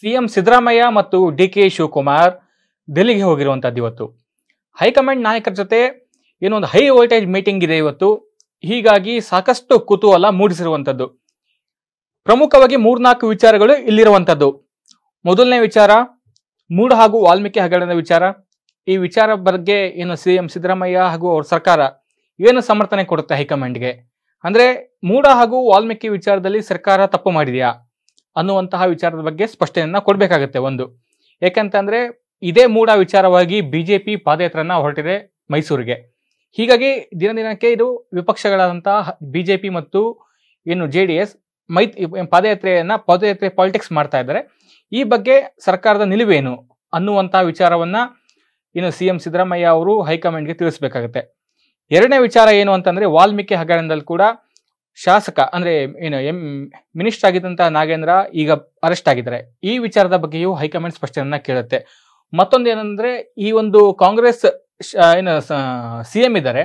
CM Siddaramaiah ಮತ್ತು D K Shivakumar ದೆಹಲಿಗೆ ಹೋಗಿರುವಂಥದ್ದು ಇವತ್ತು ಹೈಕಮಾಂಡ್ ನಾಯಕರ ಜೊತೆ ಏನೊಂದು ಹೈ ವೋಲ್ಟೇಜ್ ಮೀಟಿಂಗ್ ಇದೆ ಇವತ್ತು ಹೀಗಾಗಿ ಸಾಕಷ್ಟು ಕುತೂಹಲ ಮೂಡಿಸಿರುವಂಥದ್ದು ಪ್ರಮುಖವಾಗಿ ಮೂರ್ನಾಲ್ಕು ವಿಚಾರಗಳು ಇಲ್ಲಿರುವಂಥದ್ದು ಮೊದಲನೇ ವಿಚಾರ ಮೂಡ್ ಹಾಗೂ ವಾಲ್ಮೀಕಿ ಹಗರಣದ ವಿಚಾರ ಈ ವಿಚಾರ ಬಗ್ಗೆ ಏನು ಸಿ ಎಂ ಸಿದ್ದರಾಮಯ್ಯ ಹಾಗೂ ಅವ್ರ ಸರ್ಕಾರ ಏನು ಸಮರ್ಥನೆ ಕೊಡುತ್ತೆ ಹೈಕಮಾಂಡ್ಗೆ ಅಂದರೆ ಮೂಡ ಹಾಗೂ ವಾಲ್ಮೀಕಿ ವಿಚಾರದಲ್ಲಿ ಸರ್ಕಾರ ತಪ್ಪು ಮಾಡಿದೆಯಾ ಅನ್ನುವಂತಹ ವಿಚಾರದ ಬಗ್ಗೆ ಸ್ಪಷ್ಟನೆಯನ್ನ ಕೊಡಬೇಕಾಗತ್ತೆ ಒಂದು ಏಕೆಂತಂದರೆ ಇದೇ ಮೂಡ ವಿಚಾರವಾಗಿ ಬಿಜೆಪಿ ಪಾದಯಾತ್ರೆಯನ್ನು ಹೊರಟಿದೆ ಮೈಸೂರಿಗೆ ಹೀಗಾಗಿ ದಿನ ದಿನಕ್ಕೆ ಇದು ವಿಪಕ್ಷಗಳಾದಂತಹ ಬಿಜೆಪಿ ಮತ್ತು ಏನು ಜೆ ಡಿ ಎಸ್ ಮೈ ಪಾದಯಾತ್ರೆಯನ್ನು ಪಾದಯಾತ್ರೆ ಪಾಲಿಟಿಕ್ಸ್ ಮಾಡ್ತಾ ಇದ್ದಾರೆ ಈ ಬಗ್ಗೆ ಸರ್ಕಾರದ ನಿಲುವೇನು ಅನ್ನುವಂತಹ ವಿಚಾರವನ್ನ ಇನ್ನು ಸಿ ಎಂ ಸಿದ್ದರಾಮಯ್ಯ ಅವರು ಹೈಕಮಾಂಡ್ಗೆ ತಿಳಿಸಬೇಕಾಗುತ್ತೆ ಎರಡನೇ ವಿಚಾರ ಏನು ಅಂತಂದ್ರೆ ವಾಲ್ಮೀಕಿ ಹಗರಣದಲ್ಲಿ ಕೂಡ ಶಾಸಕ ಅಂದ್ರೆ ಏನು ಎಂ ಮಿನಿಸ್ಟರ್ ಆಗಿದ್ದಂತಹ ನಾಗೇಂದ್ರ ಈಗ ಅರೆಸ್ಟ್ ಆಗಿದ್ದಾರೆ ಈ ವಿಚಾರದ ಬಗ್ಗೆಯೂ ಹೈಕಮಾಂಡ್ ಸ್ಪಷ್ಟನೆಯನ್ನ ಕೇಳುತ್ತೆ ಮತ್ತೊಂದೇನೆಂದ್ರೆ ಈ ಒಂದು ಕಾಂಗ್ರೆಸ್ ಏನು ಸಿಎಂ ಇದ್ದಾರೆ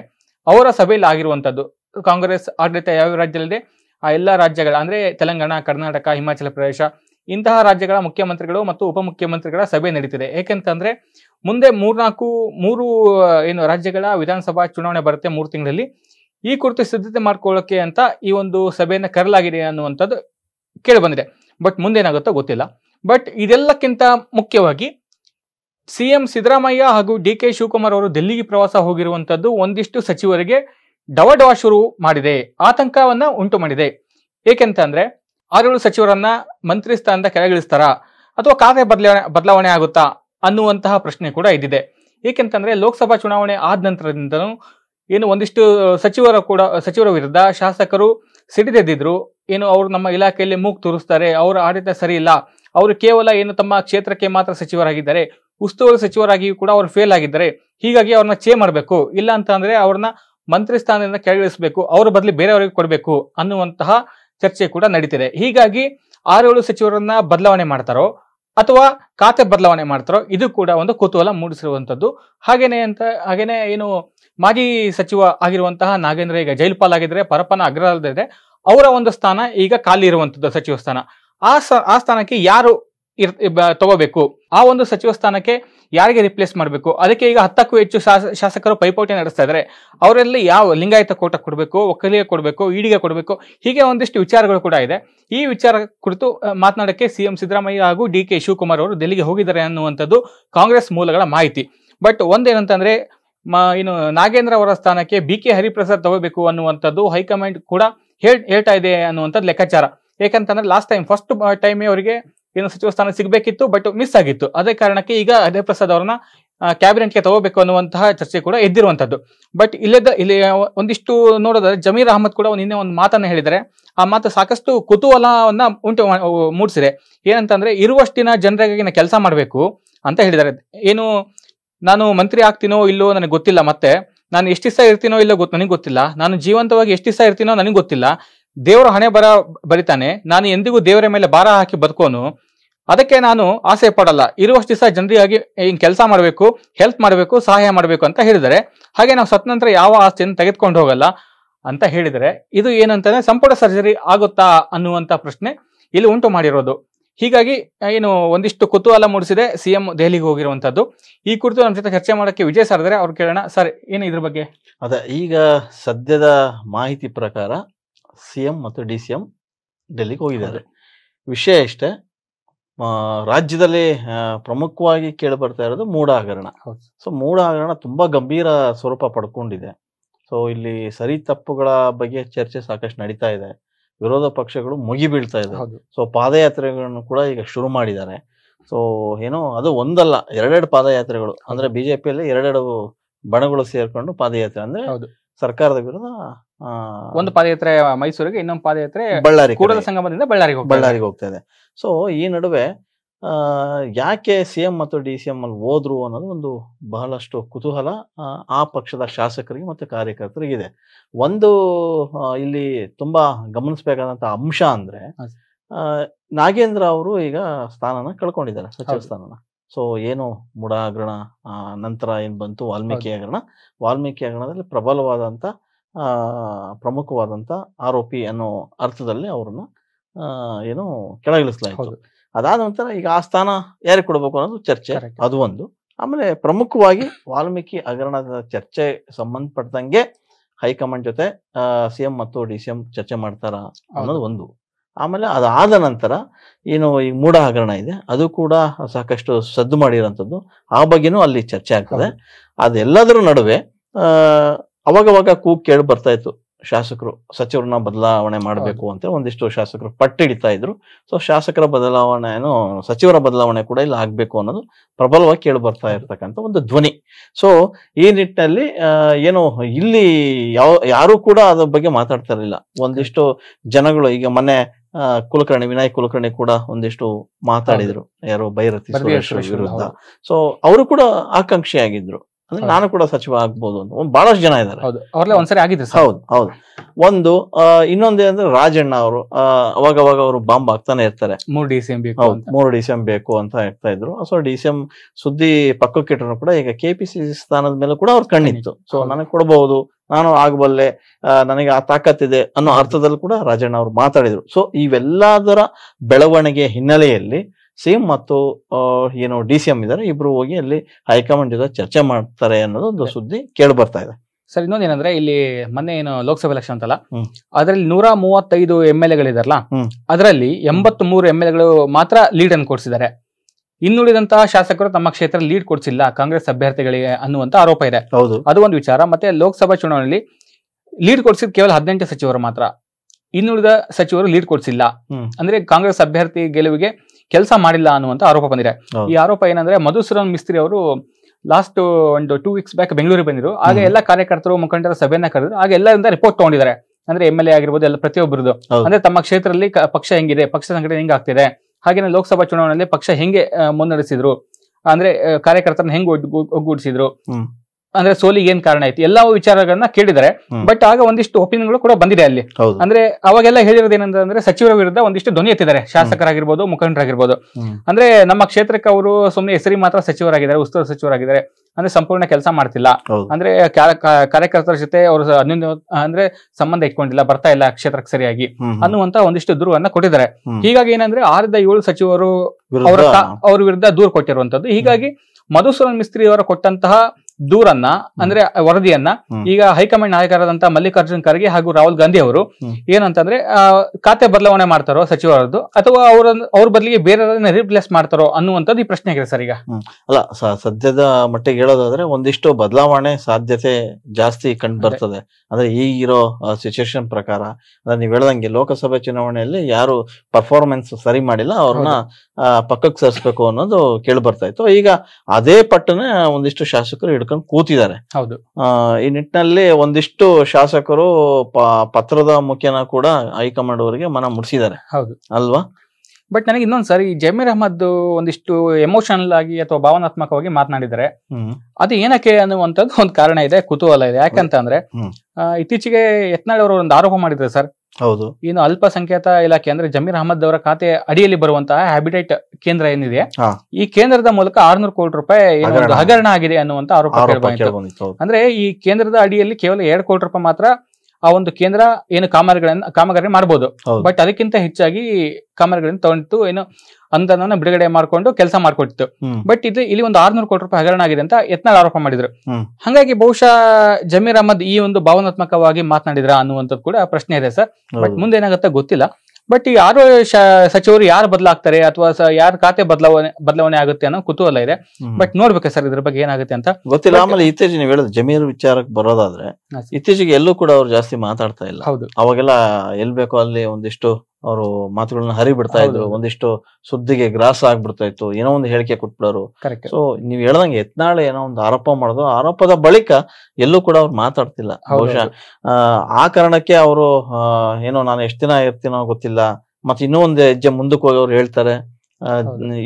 ಅವರ ಸಭೆಯಲ್ಲಿ ಆಗಿರುವಂತದ್ದು ಕಾಂಗ್ರೆಸ್ ಆಡಳಿತ ಯಾವ ರಾಜ್ಯದಲ್ಲಿದೆ ಆ ಎಲ್ಲ ರಾಜ್ಯಗಳ ಅಂದ್ರೆ ತೆಲಂಗಾಣ ಕರ್ನಾಟಕ ಹಿಮಾಚಲ ಪ್ರದೇಶ ಇಂತಹ ರಾಜ್ಯಗಳ ಮುಖ್ಯಮಂತ್ರಿಗಳು ಮತ್ತು ಉಪಮುಖ್ಯಮಂತ್ರಿಗಳ ಸಭೆ ನಡೀತಿದೆ ಏಕೆಂತಂದ್ರೆ ಮುಂದೆ ಮೂರ್ನಾಲ್ಕು ಮೂರು ಏನು ರಾಜ್ಯಗಳ ವಿಧಾನಸಭಾ ಚುನಾವಣೆ ಬರುತ್ತೆ ಮೂರು ತಿಂಗಳಲ್ಲಿ ಈ ಕುರಿತು ಸಿದ್ಧತೆ ಮಾಡ್ಕೊಳ್ಳೋಕೆ ಅಂತ ಈ ಒಂದು ಸಭೆಯನ್ನು ಕರೆಯಲಾಗಿದೆ ಅನ್ನುವಂಥದ್ದು ಕೇಳಿ ಬಂದಿದೆ ಬಟ್ ಮುಂದೇನಾಗುತ್ತೋ ಗೊತ್ತಿಲ್ಲ ಬಟ್ ಇದೆಲ್ಲಕ್ಕಿಂತ ಮುಖ್ಯವಾಗಿ ಸಿಎಂ ಸಿದ್ದರಾಮಯ್ಯ ಹಾಗೂ ಡಿ ಕೆ ಶಿವಕುಮಾರ್ ಅವರು ದಿಲ್ಲಿಗೆ ಪ್ರವಾಸ ಹೋಗಿರುವಂತದ್ದು ಒಂದಿಷ್ಟು ಸಚಿವರಿಗೆ ಡವಡವ ಶುರು ಮಾಡಿದೆ ಆತಂಕವನ್ನ ಉಂಟು ಮಾಡಿದೆ ಏಕೆಂತ ಅಂದ್ರೆ ಆರೇಳು ಸಚಿವರನ್ನ ಮಂತ್ರಿ ಸ್ಥಾನದ ಕೆಳಗಿಳಿಸ್ತಾರಾ ಅಥವಾ ಖಾತೆ ಬದಲಾವಣೆ ಬದಲಾವಣೆ ಆಗುತ್ತಾ ಅನ್ನುವಂತಹ ಪ್ರಶ್ನೆ ಕೂಡ ಇದ್ದಿದೆ ಏಕೆಂತಂದ್ರೆ ಲೋಕಸಭಾ ಚುನಾವಣೆ ಆದ ನಂತರದಿಂದನೂ ಏನು ಒಂದಿಷ್ಟು ಸಚಿವರ ಕೂಡ ಸಚಿವರ ವಿರುದ್ಧ ಶಾಸಕರು ಸಿಡಿದೆದ್ದಿದ್ರು ಏನು ಅವರು ನಮ್ಮ ಇಲಾಖೆಯಲ್ಲಿ ಮೂಗ್ ತೋರಿಸ್ತಾರೆ ಅವರ ಆಡಳಿತ ಸರಿ ಇಲ್ಲ ಅವರು ಕೇವಲ ಏನು ತಮ್ಮ ಕ್ಷೇತ್ರಕ್ಕೆ ಮಾತ್ರ ಸಚಿವರಾಗಿದ್ದಾರೆ ಉಸ್ತುವಾರಿ ಸಚಿವರಾಗಿಯೂ ಕೂಡ ಅವರು ಫೇಲ್ ಆಗಿದ್ದಾರೆ ಹೀಗಾಗಿ ಅವ್ರನ್ನ ಚೇ ಮಾಡಬೇಕು ಇಲ್ಲ ಅಂತ ಅಂದ್ರೆ ಅವ್ರನ್ನ ಮಂತ್ರಿ ಸ್ಥಾನದಿಂದ ಕೆಳಗಿಳಿಸಬೇಕು ಅವರ ಬದಲು ಬೇರೆಯವರಿಗೆ ಕೊಡಬೇಕು ಅನ್ನುವಂತಹ ಚರ್ಚೆ ಕೂಡ ನಡೀತಿದೆ ಹೀಗಾಗಿ ಆರೇಳು ಸಚಿವರನ್ನ ಬದಲಾವಣೆ ಮಾಡ್ತಾರೋ ಅಥವಾ ಖಾತೆ ಬದಲಾವಣೆ ಮಾಡ್ತಾರೋ ಇದು ಕೂಡ ಒಂದು ಕುತೂಹಲ ಮೂಡಿಸಿರುವಂಥದ್ದು ಹಾಗೇನೆ ಅಂತ ಹಾಗೇನೆ ಏನು ಮಾಜಿ ಸಚಿವ ಆಗಿರುವಂತಹ ನಾಗೇಂದ್ರ ಈಗ ಜೈಲುಪಾಲ್ ಆಗಿದ್ರೆ ಪರಪನ ಅಗ್ರಹಾರದಲ್ಲಿದೆ ಅವರ ಒಂದು ಸ್ಥಾನ ಈಗ ಖಾಲಿ ಇರುವಂತದ್ದು ಸಚಿವ ಸ್ಥಾನ ಆ ಆ ಸ್ಥಾನಕ್ಕೆ ಯಾರು ಇರ್ ತಗೋಬೇಕು ಆ ಒಂದು ಸಚಿವ ಸ್ಥಾನಕ್ಕೆ ಯಾರಿಗೆ ರಿಪ್ಲೇಸ್ ಮಾಡಬೇಕು ಅದಕ್ಕೆ ಈಗ ಹತ್ತಕ್ಕೂ ಹೆಚ್ಚು ಶಾಸಕರು ಪೈಪೋಟಿ ನಡೆಸ್ತಾ ಇದ್ದಾರೆ ಅವರಲ್ಲಿ ಯಾವ ಲಿಂಗಾಯತ ಕೋಟ ಕೊಡಬೇಕು ಒಕ್ಕಲಿಗೆ ಕೊಡಬೇಕು ಈಡಿಗೆ ಕೊಡಬೇಕು ಹೀಗೆ ಒಂದಿಷ್ಟು ವಿಚಾರಗಳು ಕೂಡ ಇದೆ ಈ ವಿಚಾರ ಕುರಿತು ಮಾತನಾಡಕ್ಕೆ ಸಿಎಂ ಸಿದ್ದರಾಮಯ್ಯ ಹಾಗೂ ಡಿ ಕೆ ಶಿವಕುಮಾರ್ ಅವರು ದೆಲ್ಲಿಗೆ ಹೋಗಿದ್ದಾರೆ ಅನ್ನುವಂಥದ್ದು ಕಾಂಗ್ರೆಸ್ ಮೂಲಗಳ ಮಾಹಿತಿ ಬಟ್ ಒಂದೇನಂತಂದ್ರೆ ಏನು ನಾಗೇಂದ್ರ ಅವರ ಸ್ಥಾನಕ್ಕೆ ಬಿ ಕೆ ಹರಿಪ್ರಸಾದ್ ತಗೋಬೇಕು ಅನ್ನುವಂಥದ್ದು ಹೈಕಮಾಂಡ್ ಕೂಡ ಹೇಳ್ತಾ ಇದೆ ಅನ್ನುವಂಥದ್ದು ಲೆಕ್ಕಾಚಾರ ಏಕಂತಂದ್ರೆ ಲಾಸ್ಟ್ ಟೈಮ್ ಫಸ್ಟ್ ಟೈಮೇ ಅವರಿಗೆ ಏನು ಸಚಿವ ಸ್ಥಾನ ಸಿಗಬೇಕಿತ್ತು ಬಟ್ ಮಿಸ್ ಆಗಿತ್ತು ಅದೇ ಕಾರಣಕ್ಕೆ ಈಗ ಹರಿಪ್ರಸಾದ್ ಅವರನ್ನ ಕ್ಯಾಬಿನೆಟ್ಗೆ ತಗೋಬೇಕು ಅನ್ನುವಂತಹ ಚರ್ಚೆ ಕೂಡ ಎದ್ದಿರುವಂಥದ್ದು ಬಟ್ ಇಲ್ಲದ ಇಲ್ಲಿ ಒಂದಿಷ್ಟು ನೋಡೋದಾದ್ರೆ ಜಮೀರ್ ಅಹಮದ್ ಕೂಡ ನಿನ್ನೆ ಒಂದು ಮಾತನ್ನ ಹೇಳಿದರೆ ಆ ಮಾತು ಸಾಕಷ್ಟು ಕುತೂಹಲವನ್ನ ಉಂಟು ಮೂಡಿಸಿದೆ ಏನಂತಂದ್ರೆ ಇರುವಷ್ಟಿನ ಜನರಿಗೆ ಕೆಲಸ ಮಾಡಬೇಕು ಅಂತ ಹೇಳಿದ್ದಾರೆ ಏನು ನಾನು ಮಂತ್ರಿ ಆಗ್ತೀನೋ ಇಲ್ಲೋ ನನಗೆ ಗೊತ್ತಿಲ್ಲ ಮತ್ತೆ ನಾನು ಎಷ್ಟು ದಿವಸ ಇರ್ತೀನೋ ಇಲ್ಲೋ ಗೊತ್ತು ನನಗೆ ಗೊತ್ತಿಲ್ಲ ನಾನು ಜೀವಂತವಾಗಿ ಎಷ್ಟು ದಿವಸ ಇರ್ತೀನೋ ನನಗೆ ಗೊತ್ತಿಲ್ಲ ದೇವರ ಹಣೆ ಬರ ಬರಿತಾನೆ ನಾನು ಎಂದಿಗೂ ದೇವರ ಮೇಲೆ ಭಾರ ಹಾಕಿ ಬದುಕೋನು ಅದಕ್ಕೆ ನಾನು ಆಸೆ ಪಡಲ್ಲ ಇರುವಷ್ಟು ದಿವಸ ಜನರಿಗಾಗಿ ಹಿಂಗೆ ಕೆಲಸ ಮಾಡಬೇಕು ಹೆಲ್ಪ್ ಮಾಡಬೇಕು ಸಹಾಯ ಮಾಡಬೇಕು ಅಂತ ಹೇಳಿದರೆ ಹಾಗೆ ನಾವು ಸತ್ ನಂತರ ಯಾವ ಆಸ್ತಿಯನ್ನು ತೆಗೆದುಕೊಂಡು ಹೋಗಲ್ಲ ಅಂತ ಹೇಳಿದರೆ ಇದು ಏನಂತಂದ್ರೆ ಸಂಪುಟ ಸರ್ಜರಿ ಆಗುತ್ತಾ ಅನ್ನುವಂಥ ಪ್ರಶ್ನೆ ಇಲ್ಲಿ ಉಂಟು ಮಾಡಿರೋದು ಹೀಗಾಗಿ ಏನು ಒಂದಿಷ್ಟು ಕುತೂಹಲ ಮೂಡಿಸಿದೆ ಸಿಎಂ ದೆಹಲಿಗೆ ಹೋಗಿರುವಂತದ್ದು ಈ ಕುರಿತು ನಮ್ಮ ಜೊತೆ ಚರ್ಚೆ ಮಾಡೋಕ್ಕೆ ವಿಜಯ್ ಸರ್ ಇದ್ದಾರೆ ಅವ್ರು ಕೇಳೋಣ ಸರ್ ಏನು ಇದ್ರ ಬಗ್ಗೆ ಅದ ಈಗ ಸದ್ಯದ ಮಾಹಿತಿ ಪ್ರಕಾರ ಸಿಎಂ ಮತ್ತು ಡಿ ಸಿ ಎಂ ಡೆಲ್ಲಿಗೆ ಹೋಗಿದ್ದಾರೆ ವಿಷಯ ಇಷ್ಟೇ ರಾಜ್ಯದಲ್ಲಿ ಪ್ರಮುಖವಾಗಿ ಕೇಳಿ ಬರ್ತಾ ಇರೋದು ಮೂಡ ಹಗರಣ ಸೊ ಮೂಢ ಹಗರಣ ತುಂಬಾ ಗಂಭೀರ ಸ್ವರೂಪ ಪಡ್ಕೊಂಡಿದೆ ಸೊ ಇಲ್ಲಿ ಸರಿ ತಪ್ಪುಗಳ ಬಗ್ಗೆ ಚರ್ಚೆ ಸಾಕಷ್ಟು ನಡೀತಾ ಇದೆ ವಿರೋಧ ಪಕ್ಷಗಳು ಮುಗಿಬೀಳ್ತಾ ಇದೆ ಸೊ ಪಾದಯಾತ್ರೆಗಳನ್ನು ಕೂಡ ಈಗ ಶುರು ಮಾಡಿದ್ದಾರೆ ಸೊ ಏನೋ ಅದು ಒಂದಲ್ಲ ಎರಡೆರಡು ಪಾದಯಾತ್ರೆಗಳು ಅಂದ್ರೆ ಬಿಜೆಪಿಯಲ್ಲಿ ಎರಡೆರಡು ಬಣಗಳು ಸೇರ್ಕೊಂಡು ಪಾದಯಾತ್ರೆ ಅಂದ್ರೆ ಸರ್ಕಾರದ ವಿರುದ್ಧ ಒಂದು ಪಾದಯಾತ್ರೆ ಮೈಸೂರಿಗೆ ಇನ್ನೊಂದು ಪಾದಯಾತ್ರೆ ಬಳ್ಳಾರಿ ಕೂಡಲ ಸಂಗಮದಿಂದ ಬಳ್ಳಾರಿಗೆ ಬಳ್ಳಾರಿಗೆ ಹೋಗ್ತಾ ಇದೆ ಸೊ ಈ ನಡುವೆ ಯಾಕೆ ಸಿ ಎಂ ಮತ್ತು ಡಿ ಸಿ ಎಂ ಅಲ್ಲಿ ಹೋದ್ರು ಅನ್ನೋದು ಒಂದು ಬಹಳಷ್ಟು ಕುತೂಹಲ ಆ ಪಕ್ಷದ ಶಾಸಕರಿಗೆ ಮತ್ತು ಕಾರ್ಯಕರ್ತರಿಗಿದೆ ಒಂದು ಇಲ್ಲಿ ತುಂಬಾ ಗಮನಿಸಬೇಕಾದಂತ ಅಂಶ ಅಂದ್ರೆ ನಾಗೇಂದ್ರ ಅವರು ಈಗ ಸ್ಥಾನನ ಕಳ್ಕೊಂಡಿದ್ದಾರೆ ಸಚಿವ ಸ್ಥಾನನ ಸೊ ಏನು ಮುಡಾಗ್ರಣ ನಂತರ ಏನ್ ಬಂತು ವಾಲ್ಮೀಕಿ ಹಗರಣ ವಾಲ್ಮೀಕಿ ಹಗರಣದಲ್ಲಿ ಪ್ರಬಲವಾದಂತ ಪ್ರಮುಖವಾದಂತ ಆರೋಪಿ ಅನ್ನೋ ಅರ್ಥದಲ್ಲಿ ಅವ್ರನ್ನ ಏನು ಕೆಳಗಿಳಿಸಲಾಯಿತು ಅದಾದ ನಂತರ ಈಗ ಆ ಸ್ಥಾನ ಯಾರಿಗೆ ಕೊಡಬೇಕು ಅನ್ನೋದು ಚರ್ಚೆ ಅದು ಒಂದು ಆಮೇಲೆ ಪ್ರಮುಖವಾಗಿ ವಾಲ್ಮೀಕಿ ಹಗರಣದ ಚರ್ಚೆ ಸಂಬಂಧಪಟ್ಟಂಗೆ ಹೈಕಮಾಂಡ್ ಜೊತೆ ಸಿಎಂ ಮತ್ತು ಡಿ ಸಿ ಎಂ ಚರ್ಚೆ ಮಾಡ್ತಾರ ಅನ್ನೋದು ಒಂದು ಆಮೇಲೆ ಅದಾದ ನಂತರ ಏನು ಈ ಮೂಢ ಹಗರಣ ಇದೆ ಅದು ಕೂಡ ಸಾಕಷ್ಟು ಸದ್ದು ಮಾಡಿರೋಂಥದ್ದು ಆ ಬಗ್ಗೆನೂ ಅಲ್ಲಿ ಚರ್ಚೆ ಆಗ್ತದೆ ಅದೆಲ್ಲದರ ನಡುವೆ ಅವಾಗವಾಗ ಕೂಗ್ ಕೇಳಿ ಬರ್ತಾ ಇತ್ತು ಶಾಸಕರು ಸಚಿವರನ್ನ ಬದಲಾವಣೆ ಮಾಡಬೇಕು ಅಂತ ಒಂದಿಷ್ಟು ಶಾಸಕರು ಹಿಡಿತಾ ಇದ್ರು ಸೊ ಶಾಸಕರ ಏನು ಸಚಿವರ ಬದಲಾವಣೆ ಕೂಡ ಇಲ್ಲಿ ಆಗ್ಬೇಕು ಅನ್ನೋದು ಪ್ರಬಲವಾಗಿ ಕೇಳಿ ಬರ್ತಾ ಇರ್ತಕ್ಕಂಥ ಒಂದು ಧ್ವನಿ ಸೊ ಈ ನಿಟ್ಟಿನಲ್ಲಿ ಏನು ಇಲ್ಲಿ ಯಾವ ಯಾರು ಕೂಡ ಅದ್ರ ಬಗ್ಗೆ ಮಾತಾಡ್ತಾ ಇರಲಿಲ್ಲ ಒಂದಿಷ್ಟು ಜನಗಳು ಈಗ ಮೊನ್ನೆ ಕುಲಕರ್ಣಿ ವಿನಾಯಕ್ ಕುಲಕರ್ಣಿ ಕೂಡ ಒಂದಿಷ್ಟು ಮಾತಾಡಿದ್ರು ಯಾರೋ ಬೈರತಿ ವಿರುದ್ಧ ಸೊ ಅವರು ಕೂಡ ಆಗಿದ್ರು ಅಂದ್ರೆ ನಾನು ಕೂಡ ಸಚಿವ ಆಗ್ಬೋದು ಅಂತ ಒಂದು ಬಹಳಷ್ಟು ಜನ ಇದ್ದಾರೆ ಒಂದ್ಸರಿ ಆಗಿದೆ ಹೌದು ಹೌದು ಒಂದು ಇನ್ನೊಂದೇ ಏನಂದ್ರೆ ರಾಜಣ್ಣ ಅವರು ಅವಾಗ ಅವಾಗ ಅವರು ಬಾಂಬ್ ಆಗ್ತಾನೆ ಇರ್ತಾರೆ ಮೂರು ಡಿ ಸಿ ಎಂ ಬೇಕು ಮೂರು ಡಿ ಸಿ ಎಂ ಬೇಕು ಅಂತ ಹೇಳ್ತಾ ಇದ್ರು ಸೊ ಡಿ ಸಿ ಎಂ ಸುದ್ದಿ ಪಕ್ಕಕ್ಕಿಟ್ಟರು ಕೂಡ ಈಗ ಕೆ ಪಿ ಸಿ ಸ್ಥಾನದ ಮೇಲೆ ಕೂಡ ಅವ್ರು ಕಣ್ಣಿತ್ತು ಸೊ ನನಗೆ ಕೊಡಬಹುದು ನಾನು ಆಗಬಲ್ಲೆ ನನಗೆ ಆ ತಾಕತ್ತಿದೆ ಅನ್ನೋ ಅರ್ಥದಲ್ಲಿ ಕೂಡ ರಾಜಣ್ಣ ಅವರು ಮಾತಾಡಿದ್ರು ಸೊ ಇವೆಲ್ಲದರ ಬೆಳವಣಿಗೆ ಹಿನ್ನೆಲೆಯಲ್ಲಿ ಸಿಎಂ ಮತ್ತು ಏನು ಡಿ ಸಿ ಎಂ ಇದ್ದಾರೆ ಇಬ್ರು ಹೋಗಿ ಅಲ್ಲಿ ಹೈಕಮಾಂಡ್ ಜೊತೆ ಚರ್ಚೆ ಮಾಡ್ತಾರೆ ಅನ್ನೋದು ಒಂದು ಸುದ್ದಿ ಕೇಳಿ ಬರ್ತಾ ಇದೆ ಸರ್ ಏನಂದ್ರೆ ಇಲ್ಲಿ ಮೊನ್ನೆ ಏನು ಲೋಕಸಭೆ ಎಲೆಕ್ಷನ್ ಅಂತಲ್ಲ ಅದರಲ್ಲಿ ನೂರ ಮೂವತ್ತೈದು ಎಂ ಎಲ್ ಎಗಳಿದಾರಲ್ಲ ಅದರಲ್ಲಿ ಎಂಬತ್ತ್ ಮೂರು ಎಂ ಎಲ್ ಎಗಳು ಮಾತ್ರ ಲೀಡ್ ಅನ್ನು ಕೊಡಿಸಿದ್ದಾರೆ ಇನ್ನುಳಿದಂತಹ ಶಾಸಕರು ತಮ್ಮ ಕ್ಷೇತ್ರ ಲೀಡ್ ಕೊಡಿಸಿಲ್ಲ ಕಾಂಗ್ರೆಸ್ ಅಭ್ಯರ್ಥಿಗಳಿಗೆ ಅನ್ನುವಂತ ಆರೋಪ ಇದೆ ಹೌದು ಅದು ಒಂದು ವಿಚಾರ ಮತ್ತೆ ಲೋಕಸಭಾ ಚುನಾವಣೆಯಲ್ಲಿ ಲೀಡ್ ಕೊಡಿಸಿದ ಕೇವಲ ಹದಿನೆಂಟು ಸಚಿವರು ಮಾತ್ರ ಇನ್ನುಳಿದ ಸಚಿವರು ಲೀಡ್ ಕೊಡಿಸಿಲ್ಲ ಅಂದ್ರೆ ಕಾಂಗ್ರೆಸ್ ಅಭ್ಯರ್ಥಿ ಗೆಲುವಿಗೆ ಕೆಲಸ ಮಾಡಿಲ್ಲ ಅನ್ನುವಂತ ಆರೋಪ ಬಂದಿದೆ ಈ ಆರೋಪ ಏನಂದ್ರೆ ಮಧುಸೂರನ್ ಮಿಸ್ತ್ರಿ ಅವರು ಲಾಸ್ಟ್ ಒಂದು ಟೂ ವೀಕ್ಸ್ ಬ್ಯಾಕ್ ಬೆಂಗಳೂರಿಗೆ ಬಂದಿದ್ರು ಆಗ ಎಲ್ಲ ಕಾರ್ಯಕರ್ತರು ಮುಖಂಡರ ಸಭೆಯನ್ನ ಕರೆದ್ರು ಆಗ ಎಲ್ಲರಿಂದ ರಿಪೋರ್ಟ್ ತಗೊಂಡಿದ್ದಾರೆ ಅಂದ್ರೆ ಎಂ ಎಲ್ ಎ ಆಗಿರ್ಬೋದು ಎಲ್ಲ ಪ್ರತಿಯೊಬ್ಬರದ್ದು ಅಂದ್ರೆ ತಮ್ಮ ಕ್ಷೇತ್ರದಲ್ಲಿ ಪಕ್ಷ ಹೆಂಗಿದೆ ಪಕ್ಷ ಸಂಘಟನೆ ಹೆಂಗ್ ಆಗ್ತಿದೆ ಹಾಗೇನೆ ಲೋಕಸಭಾ ಚುನಾವಣೆಯಲ್ಲಿ ಪಕ್ಷ ಹೆಂಗೆ ಮುನ್ನಡೆಸಿದ್ರು ಅಂದ್ರೆ ಕಾರ್ಯಕರ್ತರನ್ನ ಹೆಂಗ್ ಒಗ್ಗೂಡಿಸಿದ್ರು ಅಂದ್ರೆ ಸೋಲಿಗೆ ಏನ್ ಕಾರಣ ಐತಿ ಎಲ್ಲ ವಿಚಾರಗಳನ್ನ ಕೇಳಿದಾರೆ ಬಟ್ ಆಗ ಒಂದಿಷ್ಟು ಒಪಿನಿಯನ್ಗಳು ಕೂಡ ಬಂದಿದೆ ಅಲ್ಲಿ ಅಂದ್ರೆ ಅವಾಗೆಲ್ಲ ಏನಂದ್ರೆ ಸಚಿವರ ವಿರುದ್ಧ ಒಂದಿಷ್ಟು ಧ್ವನಿ ಎತ್ತಿದ್ದಾರೆ ಶಾಸಕರಾಗಿರ್ಬೋದು ಮುಖಂಡರಾಗಿರ್ಬೋದು ಅಂದ್ರೆ ನಮ್ಮ ಕ್ಷೇತ್ರಕ್ಕೆ ಅವರು ಸುಮ್ಮನೆ ಹೆಸರಿ ಮಾತ್ರ ಸಚಿವರಾಗಿದ್ದಾರೆ ಉಸ್ತುವಾರಿ ಸಚಿವರಾಗಿದ್ದಾರೆ ಅಂದ್ರೆ ಸಂಪೂರ್ಣ ಕೆಲಸ ಮಾಡ್ತಿಲ್ಲ ಅಂದ್ರೆ ಕಾರ್ಯಕರ್ತರ ಜೊತೆ ಅವರು ಅಂದ್ರೆ ಸಂಬಂಧ ಇಟ್ಕೊಂಡಿಲ್ಲ ಬರ್ತಾ ಇಲ್ಲ ಕ್ಷೇತ್ರಕ್ಕೆ ಸರಿಯಾಗಿ ಅನ್ನುವಂತ ಒಂದಿಷ್ಟು ದೂರವನ್ನ ಕೊಟ್ಟಿದ್ದಾರೆ ಹೀಗಾಗಿ ಏನಂದ್ರೆ ಆರಿದ ಏಳು ಸಚಿವರು ಅವರ ವಿರುದ್ಧ ದೂರ ಕೊಟ್ಟಿರುವಂತದ್ದು ಹೀಗಾಗಿ ಮಧುಸೂರನ್ ಮಿಸ್ತ್ರಿ ಅವರ ಕೊಟ್ಟಂತಹ ದೂರನ್ನ ಅಂದ್ರೆ ವರದಿಯನ್ನ ಈಗ ಹೈಕಮಾಂಡ್ ನಾಯಕರಾದಂತಹ ಮಲ್ಲಿಕಾರ್ಜುನ್ ಖರ್ಗೆ ಹಾಗೂ ರಾಹುಲ್ ಗಾಂಧಿ ಅವರು ಏನಂತಂದ್ರೆ ಖಾತೆ ಬದಲಾವಣೆ ಮಾಡ್ತಾರೋ ಸಚಿವರದ್ದು ಅಥವಾ ಅವರ ಅವ್ರ ಬದಲಿಗೆ ಬೇರೆಯವರನ್ನ ರೀಪ್ಲೇಸ್ ಮಾಡ್ತಾರೋ ಅನ್ನುವಂಥದ್ದು ಈ ಪ್ರಶ್ನೆ ಆಗಿದೆ ಸರ್ ಈಗ ಅಲ್ಲ ಸದ್ಯದ ಮಟ್ಟಿಗೆ ಹೇಳೋದಾದ್ರೆ ಒಂದಿಷ್ಟು ಬದಲಾವಣೆ ಸಾಧ್ಯತೆ ಜಾಸ್ತಿ ಕಂಡು ಬರ್ತದೆ ಅಂದ್ರೆ ಈಗಿರೋ ಸಿಚುಯೇಷನ್ ಪ್ರಕಾರ ಅಂದ್ರೆ ನೀವ್ ಹೇಳ್ದಂಗೆ ಲೋಕಸಭೆ ಚುನಾವಣೆಯಲ್ಲಿ ಯಾರು ಪರ್ಫಾರ್ಮೆನ್ಸ್ ಸರಿ ಮಾಡಿಲ್ಲ ಅವ್ರನ್ನ ಪಕ್ಕಕ್ಕೆ ಸರಿಸ್ಬೇಕು ಅನ್ನೋದು ಕೇಳಿ ಬರ್ತಾ ಇತ್ತು ಈಗ ಅದೇ ಪಟ್ಟನ ಒಂದಿಷ್ಟು ಶಾಸಕರು ಹಿಡ್ಕೊಂಡು ಕೂತಿದ್ದಾರೆ ಹೌದು ಈ ನಿಟ್ಟಿನಲ್ಲಿ ಒಂದಿಷ್ಟು ಶಾಸಕರು ಪತ್ರದ ಮುಖ್ಯನ ಕೂಡ ಹೈಕಮಾಂಡ್ ಅವರಿಗೆ ಮನ ಮುಡಿಸಿದ್ದಾರೆ ಹೌದು ಅಲ್ವಾ ಬಟ್ ನನಗೆ ಇನ್ನೊಂದು ಸರಿ ಜಮೀರ್ ಅಹಮದ್ ಒಂದಿಷ್ಟು ಎಮೋಷನಲ್ ಆಗಿ ಅಥವಾ ಭಾವನಾತ್ಮಕವಾಗಿ ಮಾತನಾಡಿದರೆ ಅದು ಏನಕ್ಕೆ ಅನ್ನುವಂಥದ್ದು ಒಂದು ಕಾರಣ ಇದೆ ಕುತೂಹಲ ಇದೆ ಯಾಕಂತ ಅಂದ್ರೆ ಇತ್ತೀಚೆಗೆ ಯತ್ನಾಳ್ ಅವರು ಒಂದು ಆರೋಪ ಮಾಡಿದ್ದಾರೆ ಸರ್ ಹೌದು ಇನ್ನು ಅಲ್ಪಸಂಖ್ಯಾತ ಇಲಾಖೆ ಅಂದ್ರೆ ಜಮೀರ್ ಅಹಮದ್ ಅವರ ಖಾತೆ ಅಡಿಯಲ್ಲಿ ಬರುವಂತಹ ಹ್ಯಾಬಿಟೇಟ್ ಕೇಂದ್ರ ಏನಿದೆ ಈ ಕೇಂದ್ರದ ಮೂಲಕ ಆರ್ನೂರು ಕೋಟಿ ರೂಪಾಯಿ ಹಗರಣ ಆಗಿದೆ ಅನ್ನುವಂತ ಆರೋಪ ಅಂದ್ರೆ ಈ ಕೇಂದ್ರದ ಅಡಿಯಲ್ಲಿ ಕೇವಲ ಎರಡು ಕೋಟಿ ರೂಪಾಯಿ ಮಾತ್ರ ಆ ಒಂದು ಕೇಂದ್ರ ಏನು ಕಾಮಗಾರಿಗಳನ್ನ ಕಾಮಗಾರಿ ಮಾಡಬಹುದು ಬಟ್ ಅದಕ್ಕಿಂತ ಹೆಚ್ಚಾಗಿ ಕಾಮಗಾರಿಗಳನ್ನ ತಗೊಂಡಿತ್ತು ಏನು ಅನುದಾನವನ್ನ ಬಿಡುಗಡೆ ಮಾಡ್ಕೊಂಡು ಕೆಲಸ ಮಾಡ್ಕೊಟ್ಟಿತ್ತು ಬಟ್ ಇದು ಇಲ್ಲಿ ಒಂದು ಆರ್ನೂರು ಕೋಟಿ ರೂಪಾಯಿ ಹಗರಣ ಆಗಿದೆ ಅಂತ ಯತ್ನಾಳ್ ಆರೋಪ ಮಾಡಿದ್ರು ಹಂಗಾಗಿ ಬಹುಶಃ ಜಮೀರ್ ಅಹಮದ್ ಈ ಒಂದು ಭಾವನಾತ್ಮಕವಾಗಿ ಮಾತನಾಡಿದ್ರ ಅನ್ನುವಂಥದ್ದು ಕೂಡ ಪ್ರಶ್ನೆ ಇದೆ ಸರ್ ಬಟ್ ಮುಂದೆ ಏನಾಗುತ್ತೆ ಗೊತ್ತಿಲ್ಲ ಬಟ್ ಯಾರು ಸಚಿವರು ಯಾರು ಬದಲಾಗ್ತಾರೆ ಅಥವಾ ಯಾರ ಖಾತೆ ಬದಲಾವಣೆ ಬದಲಾವಣೆ ಆಗುತ್ತೆ ಅನ್ನೋ ಕುತೂಹಲ ಇದೆ ಬಟ್ ನೋಡ್ಬೇಕು ಸರ್ ಇದ್ರ ಬಗ್ಗೆ ಏನಾಗುತ್ತೆ ಅಂತ ಗೊತ್ತಿಲ್ಲ ಆಮೇಲೆ ಇತ್ತೀಚೆಗೆ ನೀವು ಹೇಳುದು ಜಮೀನು ವಿಚಾರಕ್ಕೆ ಬರೋದಾದ್ರೆ ಇತ್ತೀಚೆಗೆ ಎಲ್ಲೂ ಕೂಡ ಅವ್ರು ಜಾಸ್ತಿ ಮಾತಾಡ್ತಾ ಇಲ್ಲ ಹೌದು ಅವಾಗೆಲ್ಲ ಎಲ್ ಬೇಕೋ ಅಲ್ಲಿ ಒಂದಿಷ್ಟು ಅವರು ಮಾತುಗಳನ್ನ ಹರಿ ಬಿಡ್ತಾ ಇದ್ರು ಒಂದಿಷ್ಟು ಸುದ್ದಿಗೆ ಗ್ರಾಸ ಆಗ್ಬಿಡ್ತಾ ಇತ್ತು ಏನೋ ಒಂದು ಹೇಳಿಕೆ ಕೊಟ್ಬಿಡೋರು ಸೊ ನೀವ್ ಹೇಳ್ದಂಗೆ ಎತ್ನಾಳೆ ಏನೋ ಒಂದು ಆರೋಪ ಮಾಡೋದು ಆರೋಪದ ಬಳಿಕ ಎಲ್ಲೂ ಕೂಡ ಅವ್ರು ಮಾತಾಡ್ತಿಲ್ಲ ಬಹುಶಃ ಆ ಕಾರಣಕ್ಕೆ ಅವರು ಏನೋ ನಾನು ಎಷ್ಟು ದಿನ ಇರ್ತೀನೋ ಗೊತ್ತಿಲ್ಲ ಮತ್ತೆ ಇನ್ನೂ ಒಂದು ಹೆಜ್ಜೆ ಮುಂದಕ್ಕೆ ಹೋಗಿ ಅವ್ರು ಹೇಳ್ತಾರೆ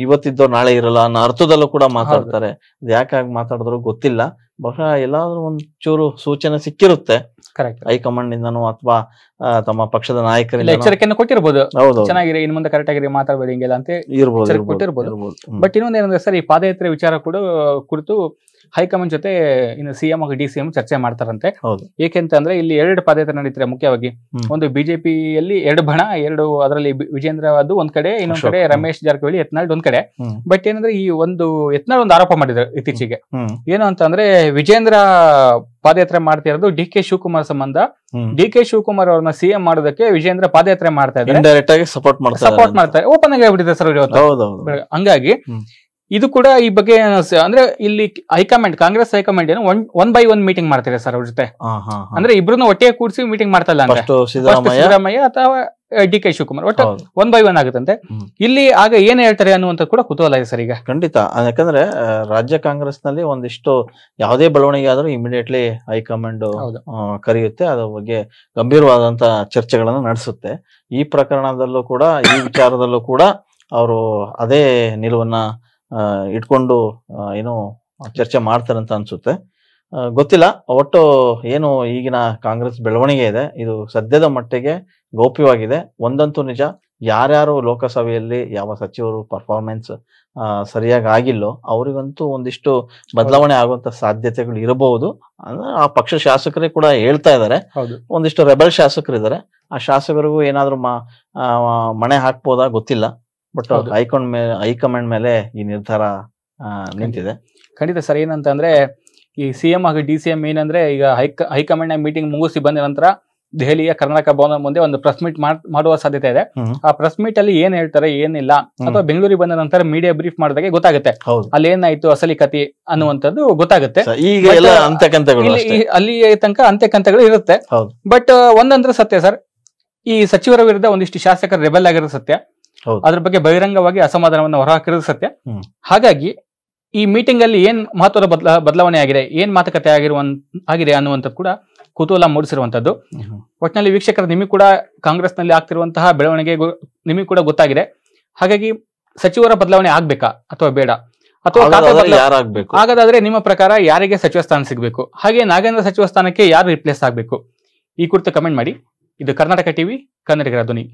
ಇವತ್ತಿದ್ದೋ ನಾಳೆ ಇರಲ್ಲ ಅನ್ನೋ ಅರ್ಥದಲ್ಲೂ ಕೂಡ ಮಾತಾಡ್ತಾರೆ ಯಾಕಾಗಿ ಮಾತಾಡಿದ್ರು ಗೊತ್ತಿಲ್ಲ ಬಹುಶಃ ಎಲ್ಲಾದ್ರೂ ಒಂಚೂರು ಚೂರು ಸೂಚನೆ ಸಿಕ್ಕಿರುತ್ತೆ ಹೈಕಮಾಂಡ್ ಇಂದನೋ ಅಥವಾ ತಮ್ಮ ಪಕ್ಷದ ನಾಯಕರಿಂದ ಎಚ್ಚರಿಕೆಯನ್ನು ಕೊಟ್ಟಿರ್ಬೋದು ಚೆನ್ನಾಗಿರಿ ಇನ್ ಮುಂದೆ ಕರೆಕ್ಟ್ ಆಗಿ ಮಾತಾಡ್ಬೋದು ಹಿಂಗೆಲ್ಲ ಅಂತ ಕೊಟ್ಟಿರ್ಬೋದು ಬಟ್ ಇನ್ನೊಂದೇನಂದ್ರೆ ಸರ್ ಈ ಪಾದಯಾತ್ರೆ ವಿಚಾರ ಕೂಡ ಕುರಿತು ಹೈಕಮಾಂಡ್ ಜೊತೆ ಇನ್ನು ಸಿಎಂ ಹಾಗೂ ಡಿ ಸಿಎಂ ಚರ್ಚೆ ಮಾಡ್ತಾರಂತೆ ಅಂದ್ರೆ ಇಲ್ಲಿ ಎರಡು ಪಾದಯಾತ್ರೆ ನಡೀತಾರೆ ಮುಖ್ಯವಾಗಿ ಒಂದು ಬಿಜೆಪಿಯಲ್ಲಿ ಎರಡು ಬಣ ಎರಡು ಅದರಲ್ಲಿ ವಿಜೇಂದ್ರ ಅದು ಒಂದ್ ಕಡೆ ಇನ್ನೊಂದ್ ಕಡೆ ರಮೇಶ್ ಜಾರಕಿಹೊಳಿ ಯತ್ನಾಳ್ ಒಂದ್ ಕಡೆ ಬಟ್ ಏನಂದ್ರೆ ಈ ಒಂದು ಯತ್ನಾಳ್ ಒಂದು ಆರೋಪ ಮಾಡಿದ್ರು ಇತ್ತೀಚೆಗೆ ಏನು ಅಂತಂದ್ರೆ ವಿಜೇಂದ್ರ ಪಾದಯಾತ್ರೆ ಮಾಡ್ತಿರೋದು ಡಿ ಕೆ ಶಿವಕುಮಾರ್ ಸಂಬಂಧ ಡಿ ಕೆ ಶಿವಕುಮಾರ್ ಅವ್ರನ್ನ ಸಿಎಂ ಮಾಡೋದಕ್ಕೆ ವಿಜೇಂದ್ರ ಪಾದಯಾತ್ರೆ ಮಾಡ್ತಾ ಇದ್ದಾರೆ ಸಪೋರ್ಟ್ ಮಾಡ್ತಾರೆ ಓಪನ್ ಆಗಿ ಸರ್ ಹಂಗಾಗಿ ಇದು ಕೂಡ ಈ ಬಗ್ಗೆ ಅಂದ್ರೆ ಇಲ್ಲಿ ಹೈಕಮಾಂಡ್ ಕಾಂಗ್ರೆಸ್ ಹೈಕಮಾಂಡ್ ಏನು ಒನ್ ಬೈ ಒನ್ ಮೀಟಿಂಗ್ ಮಾಡ್ತಾರೆ ಸರ್ ಅವ್ರ ಜೊತೆ ಅಂದ್ರೆ ಇಬ್ರನ್ನ ಒಟ್ಟಿಗೆ ಕೂಡಿಸಿ ಮೀಟಿಂಗ್ ಮಾಡ್ತಾ ಇಲ್ಲ ಸಿದ್ದರಾಮಯ್ಯ ಅಥವಾ ಡಿ ಕೆ ಶಿವಕುಮಾರ್ ಒಟ್ಟು ಒನ್ ಬೈ ಒನ್ ಆಗುತ್ತಂತೆ ಇಲ್ಲಿ ಆಗ ಏನ್ ಹೇಳ್ತಾರೆ ಅನ್ನುವಂತ ಕೂಡ ಕುತೂಹಲ ಇದೆ ಸರ್ ಈಗ ಖಂಡಿತ ಯಾಕಂದ್ರೆ ರಾಜ್ಯ ಕಾಂಗ್ರೆಸ್ ನಲ್ಲಿ ಒಂದಿಷ್ಟು ಯಾವುದೇ ಬೆಳವಣಿಗೆ ಆದ್ರೂ ಇಮಿಡಿಯೇಟ್ಲಿ ಹೈಕಮಾಂಡ್ ಕರೆಯುತ್ತೆ ಅದ್ರ ಬಗ್ಗೆ ಗಂಭೀರವಾದಂತ ಚರ್ಚೆಗಳನ್ನು ನಡೆಸುತ್ತೆ ಈ ಪ್ರಕರಣದಲ್ಲೂ ಕೂಡ ಈ ವಿಚಾರದಲ್ಲೂ ಕೂಡ ಅವರು ಅದೇ ನಿಲುವನ್ನ ಇಟ್ಕೊಂಡು ಏನು ಚರ್ಚೆ ಮಾಡ್ತಾರಂತ ಅನ್ಸುತ್ತೆ ಗೊತ್ತಿಲ್ಲ ಒಟ್ಟು ಏನು ಈಗಿನ ಕಾಂಗ್ರೆಸ್ ಬೆಳವಣಿಗೆ ಇದೆ ಇದು ಸದ್ಯದ ಮಟ್ಟಿಗೆ ಗೌಪ್ಯವಾಗಿದೆ ಒಂದಂತೂ ನಿಜ ಯಾರ್ಯಾರು ಲೋಕಸಭೆಯಲ್ಲಿ ಯಾವ ಸಚಿವರು ಪರ್ಫಾರ್ಮೆನ್ಸ್ ಸರಿಯಾಗಿ ಆಗಿಲ್ಲೋ ಅವರಿಗಂತೂ ಒಂದಿಷ್ಟು ಬದಲಾವಣೆ ಆಗುವಂತ ಸಾಧ್ಯತೆಗಳು ಇರಬಹುದು ಅಂದ್ರೆ ಆ ಪಕ್ಷ ಶಾಸಕರೇ ಕೂಡ ಹೇಳ್ತಾ ಇದ್ದಾರೆ ಒಂದಿಷ್ಟು ರೆಬಲ್ ಶಾಸಕರಿದ್ದಾರೆ ಆ ಶಾಸಕರಿಗೂ ಏನಾದ್ರು ಮಣೆ ಹಾಕ್ಬೋದಾ ಗೊತ್ತಿಲ್ಲ ಬಟ್ ಹೈಕಮಾಂಡ್ ಮೇಲೆ ಹೈಕಮಾಂಡ್ ಮೇಲೆ ಈ ನಿರ್ಧಾರ ನಿಂತಿದೆ ಖಂಡಿತ ಸರ್ ಏನಂತ ಅಂದ್ರೆ ಈ ಸಿ ಎಂ ಹಾಗೂ ಡಿ ಸಿ ಎಂ ಏನಂದ್ರೆ ಈಗ ಹೈಕ ಹೈಕಮಾಂಡ್ ನ ಮೀಟಿಂಗ್ ಮುಗಿಸಿ ಬಂದ ನಂತರ ದೆಹಲಿಯ ಕರ್ನಾಟಕ ಭವನ ಮುಂದೆ ಒಂದು ಪ್ರೆಸ್ ಮೀಟ್ ಮಾಡುವ ಸಾಧ್ಯತೆ ಇದೆ ಆ ಪ್ರೆಸ್ ಮೀಟ್ ಅಲ್ಲಿ ಏನ್ ಹೇಳ್ತಾರೆ ಏನಿಲ್ಲ ಅಥವಾ ಬೆಂಗಳೂರಿಗೆ ಬಂದ ನಂತರ ಮೀಡಿಯಾ ಬ್ರೀಫ್ ಮಾಡಿದಾಗ ಗೊತ್ತಾಗುತ್ತೆ ಅಲ್ಲಿ ಏನಾಯ್ತು ಅಸಲಿ ಕತಿ ಅನ್ನುವಂಥದ್ದು ಗೊತ್ತಾಗುತ್ತೆ ಅಲ್ಲಿ ತನಕ ಅಂತ್ಯಕಂತಗಳು ಇರುತ್ತೆ ಬಟ್ ಒಂದಂದ್ರೆ ಸತ್ಯ ಸರ್ ಈ ಸಚಿವರ ವಿರುದ್ಧ ಒಂದಿಷ್ಟು ಶಾಸಕರು ರೆಬೆಲ್ ಆಗಿರೋ ಸತ್ಯ ಅದ್ರ ಬಗ್ಗೆ ಬಹಿರಂಗವಾಗಿ ಅಸಮಾಧಾನವನ್ನು ಹೊರಹಾಕಿರೋದು ಸತ್ಯ ಹಾಗಾಗಿ ಈ ಮೀಟಿಂಗ್ ಅಲ್ಲಿ ಏನ್ ಮಹತ್ವದ ಬದಲ ಬದಲಾವಣೆ ಆಗಿದೆ ಏನ್ ಮಾತುಕತೆ ಆಗಿರುವ ಆಗಿದೆ ಅನ್ನುವಂಥದ್ದು ಕೂಡ ಕುತೂಹಲ ಮೂಡಿಸಿರುವಂತದ್ದು ಒಟ್ಟಿನಲ್ಲಿ ವೀಕ್ಷಕರ ನಿಮಗೆ ಕೂಡ ಕಾಂಗ್ರೆಸ್ ನಲ್ಲಿ ಆಗ್ತಿರುವಂತಹ ಬೆಳವಣಿಗೆ ನಿಮಗೆ ಕೂಡ ಗೊತ್ತಾಗಿದೆ ಹಾಗಾಗಿ ಸಚಿವರ ಬದಲಾವಣೆ ಆಗ್ಬೇಕಾ ಅಥವಾ ಬೇಡ ಅಥವಾ ಹಾಗಾದ್ರೆ ನಿಮ್ಮ ಪ್ರಕಾರ ಯಾರಿಗೆ ಸಚಿವ ಸ್ಥಾನ ಸಿಗಬೇಕು ಹಾಗೆ ನಾಗೇಂದ್ರ ಸಚಿವ ಸ್ಥಾನಕ್ಕೆ ಯಾರು ರಿಪ್ಲೇಸ್ ಆಗಬೇಕು ಈ ಕುರಿತು ಕಮೆಂಟ್ ಮಾಡಿ ಇದು ಕರ್ನಾಟಕ ಟಿವಿ ಕನ್ನಡಿಗರ ಧ್ವನಿ